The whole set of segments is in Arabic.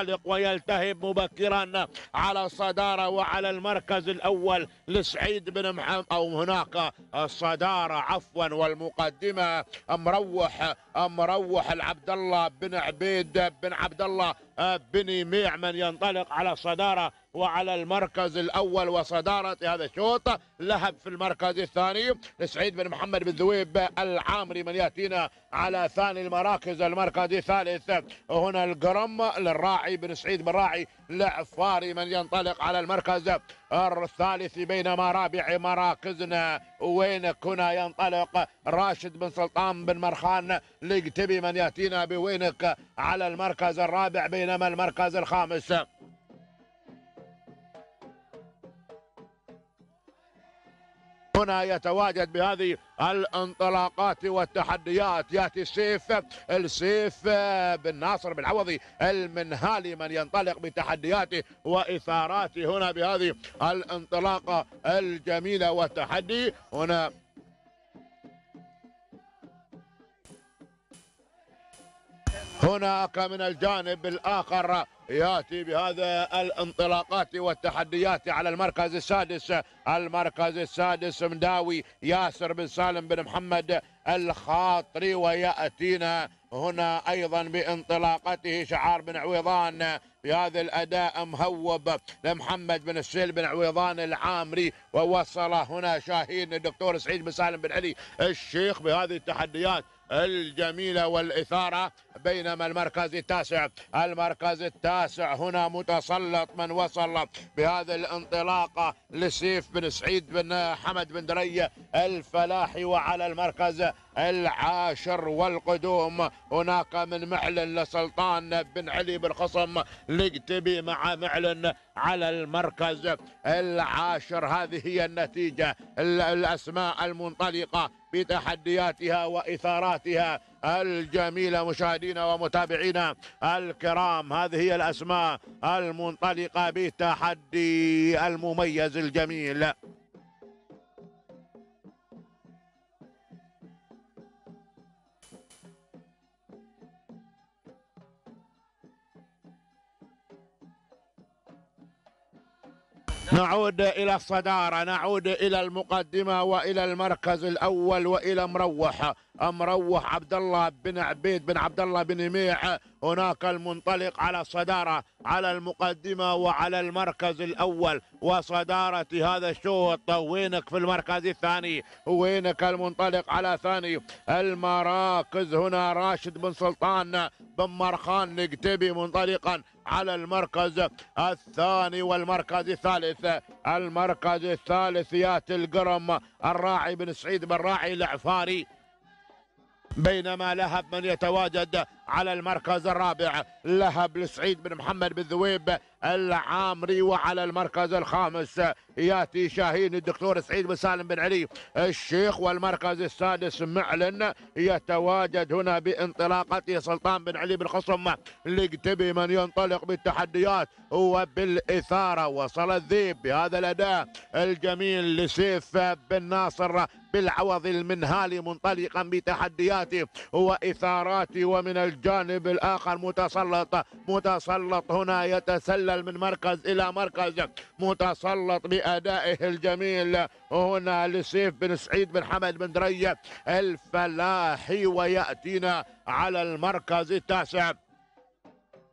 ينطلق ويلتهب مبكرا على الصدارة وعلى المركز الأول لسعيد بن محمد أو هناك الصدارة عفوا والمقدمة مروح مروح العبد الله بن عبيد بن عبد الله بن ميع من ينطلق على الصدارة وعلى المركز الأول وصدارة هذا الشوط لهب في المركز الثاني سعيد بن محمد بن ذويب العامري من يأتينا على ثاني المراكز المركز الثالث هنا القرم للراعي بن سعيد بن راعي لعفاري من ينطلق على المركز الثالث بينما رابع مراكزنا وين كنا ينطلق راشد بن سلطان بن مرخان لقتبي من ياتينا بوينك على المركز الرابع بينما المركز الخامس هنا يتواجد بهذه الانطلاقات والتحديات ياتي السيف السيف بن ناصر بن عوضي المنهالي من ينطلق بتحدياته واثاراته هنا بهذه الانطلاقه الجميله والتحدي هنا هناك من الجانب الآخر ياتي بهذا الانطلاقات والتحديات على المركز السادس المركز السادس مداوي ياسر بن سالم بن محمد الخاطري وياتينا هنا ايضا بانطلاقته شعار بن عويضان بهذا الاداء مهوب لمحمد بن السيل بن عويضان العامري ووصل هنا شاهين الدكتور سعيد بن سالم بن علي الشيخ بهذه التحديات الجميلة والإثارة بينما المركز التاسع المركز التاسع هنا متسلط من وصل بهذه الانطلاقة لسيف بن سعيد بن حمد بن دري الفلاحي وعلى المركز العاشر والقدوم هناك من معلن لسلطان بن علي بن خصم لقتبي مع معلن على المركز العاشر هذه هي النتيجة الأسماء المنطلقة بتحدياتها وإثاراتها الجميلة مشاهدينا ومتابعينا الكرام هذه هي الأسماء المنطلقة بتحدي المميز الجميل نعود إلى الصدارة نعود إلى المقدمة وإلى المركز الأول وإلى مروح مروح عبد الله بن عبيد بن عبد الله بن ميع هناك المنطلق على الصدارة على المقدمة وعلى المركز الأول وصدارة هذا الشوط وينك في المركز الثاني وينك المنطلق على ثاني المراكز هنا راشد بن سلطان بن مرخان نقتبي منطلقا على المركز الثاني والمركز الثالث المركز الثالث ياتي القرم الراعي بن سعيد بن راعي العفاري بينما لهب من يتواجد على المركز الرابع لهب لسعيد بن محمد بن ذويب العامري وعلى المركز الخامس ياتي شاهين الدكتور سعيد بن سالم بن علي الشيخ والمركز السادس معلن يتواجد هنا بانطلاقته سلطان بن علي بن خصم لقتبي من ينطلق بالتحديات وبالاثاره وصل الذيب بهذا الاداء الجميل لسيف بن ناصر بالعوض المنهالي منطلقا بتحدياته واثاراته ومن الج... الجانب الآخر متسلط متسلط هنا يتسلل من مركز إلى مركز متسلط بأدائه الجميل هنا لسيف بن سعيد بن حمد بن درية الفلاحي ويأتينا على المركز التاسع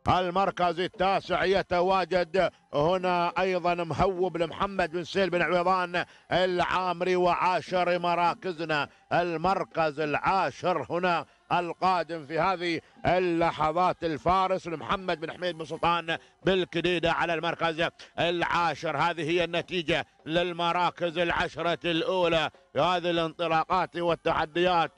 المركز التاسع يتواجد هنا ايضا مهوب لمحمد بن سيل بن عويضان العامري وعاشر مراكزنا المركز العاشر هنا القادم في هذه اللحظات الفارس لمحمد بن حميد بن سلطان بالكديدة على المركز العاشر هذه هي النتيجة للمراكز العشرة الأولى هذه الانطلاقات والتحديات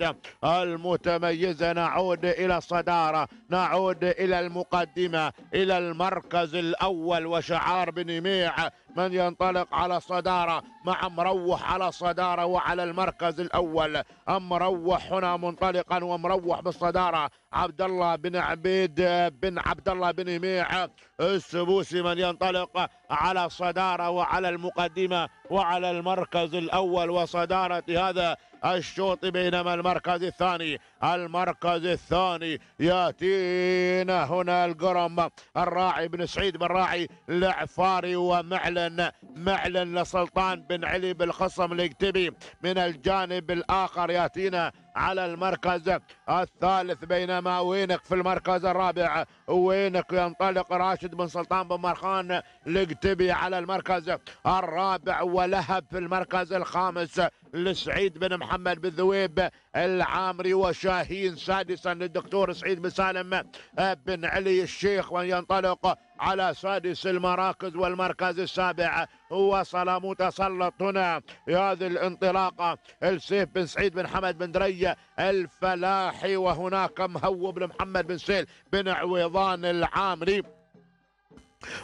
المتميزة نعود إلى الصدارة نعود إلى المقدمة إلى المركز الأول وشعار بنيميع من ينطلق على الصدارة مع مروح على الصدارة وعلى المركز الأول مروح هنا منطلقا ومروح بالصدارة عبد الله بن عبيد بن عبد الله بن يميع السبوسي من ينطلق على الصدارة وعلى المقدمة وعلى المركز الأول وصدارة هذا الشوط بينما المركز الثاني المركز الثاني ياتينا هنا القرم الراعي بن سعيد بن راعي لعفاري ومعلن معلن لسلطان بن علي بالخصم الاكتبي من الجانب الاخر ياتينا على المركز الثالث بينما وينك في المركز الرابع وينك ينطلق راشد بن سلطان بن مرخان لقتبي على المركز الرابع ولهب في المركز الخامس لسعيد بن محمد بن ذويب العامري وشاهين سادسا للدكتور سعيد بن سالم بن علي الشيخ وينطلق على سادس المراكز والمركز السابع وصل متسلط هنا هذه الانطلاقة السيف بن سعيد بن حمد بن دري الفلاحي وهناك مهوب لمحمد بن سيل بن عويضان العامري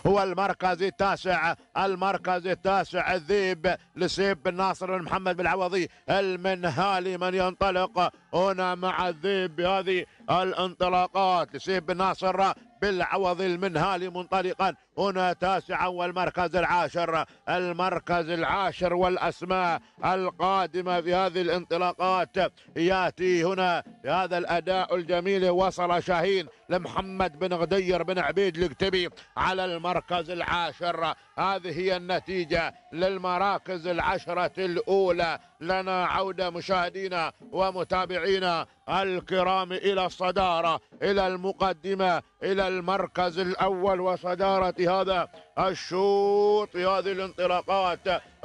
هو المركز التاسع المركز التاسع الذيب لسيب بن ناصر بن محمد بن العوضي المنهالي من ينطلق هنا مع الذيب بهذه الانطلاقات لسيب بن ناصر بالعوض المنهالي منطلقا هنا تاسعا والمركز العاشر المركز العاشر والأسماء القادمة في هذه الانطلاقات يأتي هنا هذا الأداء الجميل وصل شاهين لمحمد بن غدير بن عبيد الكتبي على المركز العاشر هذه هي النتيجة للمراكز العشرة الأولى لنا عودة مشاهدينا ومتابعينا الكرام إلى الصدارة إلى المقدمة إلى المركز الأول وصدارة هذا الشوط هذه الانطلاقات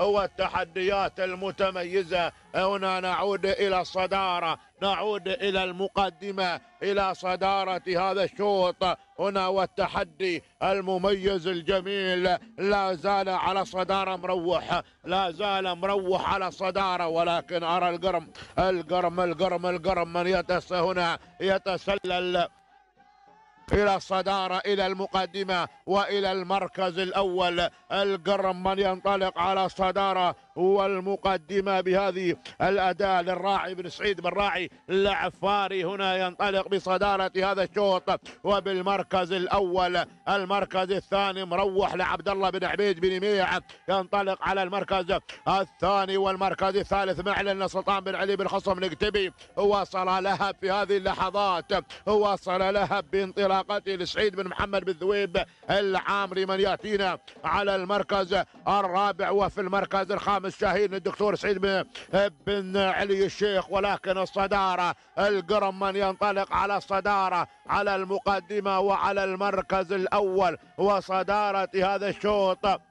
والتحديات المتميزة هنا نعود إلى الصدارة نعود إلى المقدمة إلى صدارة هذا الشوط هنا والتحدي المميز الجميل لا زال على صدارة مروح لا زال مروح على صدارة ولكن أرى القرم القرم القرم القرم من يتس هنا يتسلل إلى الصدارة إلى المقدمة وإلى المركز الأول القرم من ينطلق على الصدارة والمقدمة بهذه الأداء للراعي بن سعيد بن راعي العفاري هنا ينطلق بصدارة هذا الشوط وبالمركز الأول المركز الثاني مروح لعبد الله بن عبيد بن ميع ينطلق على المركز الثاني والمركز الثالث معلن سلطان بن علي بن خصم نكتبي وصل لهب في هذه اللحظات وصل لهب بانطلاقته لسعيد بن محمد بن ذويب العامري من ياتينا على المركز الرابع وفي المركز الخامس شاهين الدكتور سعيد بن علي الشيخ ولكن الصدارة القرم من ينطلق على الصدارة على المقدمة وعلى المركز الأول وصدارة هذا الشوط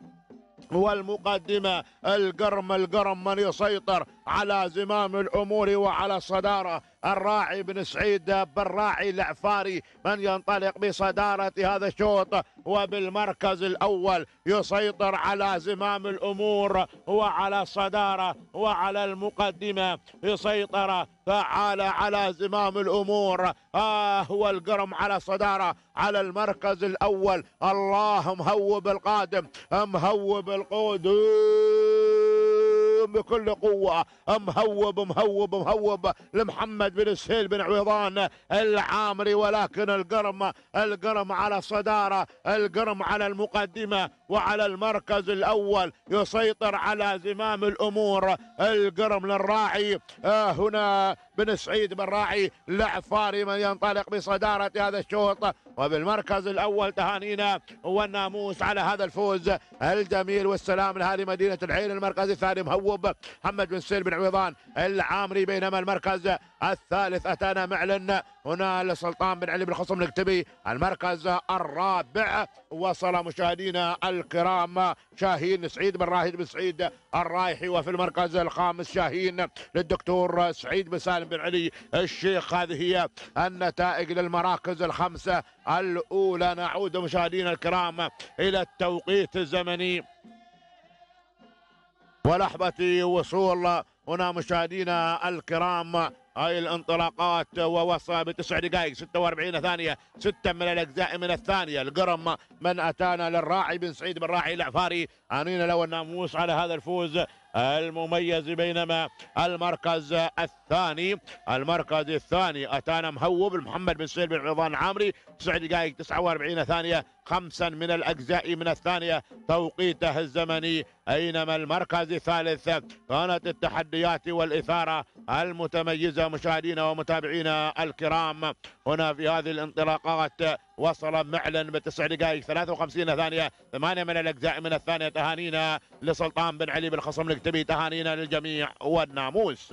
والمقدمة القرم القرم من يسيطر على زمام الأمور وعلى الصدارة الراعي بن سعيد بالراعي العفاري من ينطلق بصدارة هذا الشوط وبالمركز الأول يسيطر على زمام الأمور وعلى الصدارة وعلى المقدمة يسيطر فعال على زمام الأمور آه هو القرم على الصدارة على المركز الأول الله مهوب القادم مهوب القدوس بكل قوة مهوب مهوب مهوب لمحمد بن سهيل بن عويضان العامري ولكن القرم القرم على الصدارة القرم على المقدمة وعلى المركز الأول يسيطر على زمام الأمور القرم للراعي آه، هنا بن سعيد بن راعي لعفاري من ينطلق بصدارة هذا الشوط وبالمركز الأول تهانينا والناموس على هذا الفوز الجميل والسلام لهذه مدينة العين المركز الثاني مهوب محمد بن سير بن عويضان العامري بينما المركز الثالث أتانا معلن هنا لسلطان بن علي بن خصم الكتبي المركز الرابع وصل مشاهدينا الكرام شاهين سعيد بن راهد بن سعيد الرايحي وفي المركز الخامس شاهين للدكتور سعيد بن سالم بن علي الشيخ هذه هي النتائج للمراكز الخمسة الأولى نعود مشاهدينا الكرام إلى التوقيت الزمني ولحظة وصول هنا مشاهدينا الكرام هاي الانطلاقات ووصى بتسع دقائق 46 ثانية ستة من الأجزاء من الثانية القرم من أتانا للراعي بن سعيد بن راعي العفاري أنينا له الناموس على هذا الفوز المميز بينما المركز الثاني المركز الثاني أتانا مهوب محمد بن سهيل بن عضان عامري 9 دقائق 49 ثانية خمسا من الأجزاء من الثانية توقيته الزمني أينما المركز الثالث كانت التحديات والإثارة المتميزة مشاهدينا ومتابعينا الكرام هنا في هذه الانطلاقات وصل معلن بتسع دقائق 53 ثانية ثمانية من الأجزاء من الثانية تهانينا لسلطان بن علي بالخصم الكتبي تهانينا للجميع والناموس